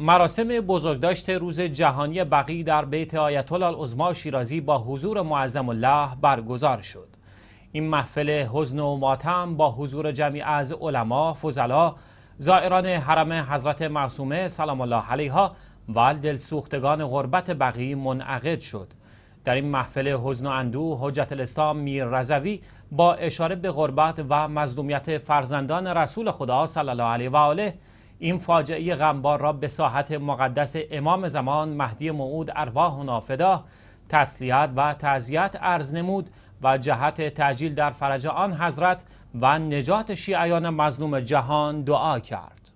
مراسم بزرگداشت روز جهانی بقی در بیت آیت الله شیرازی با حضور معظم الله برگزار شد. این محفل حزن و ماتم با حضور جمعی از علما، فضلا، زائران حرم حضرت معصومه سلام الله علیها و دلسوختگان غربت بقی منعقد شد. در این محفل حزن و اندوه حجت الاسلام میر رزوی با اشاره به غربت و مظلومیت فرزندان رسول خدا صلی الله علیه و آله این فاجعه غمبار را به ساحت مقدس امام زمان مهدی موعود ارواح و نافدا، تسلیت و تعذیت ارز نمود و جهت تعجیل در فرج آن حضرت و نجات شیعیان مظلوم جهان دعا کرد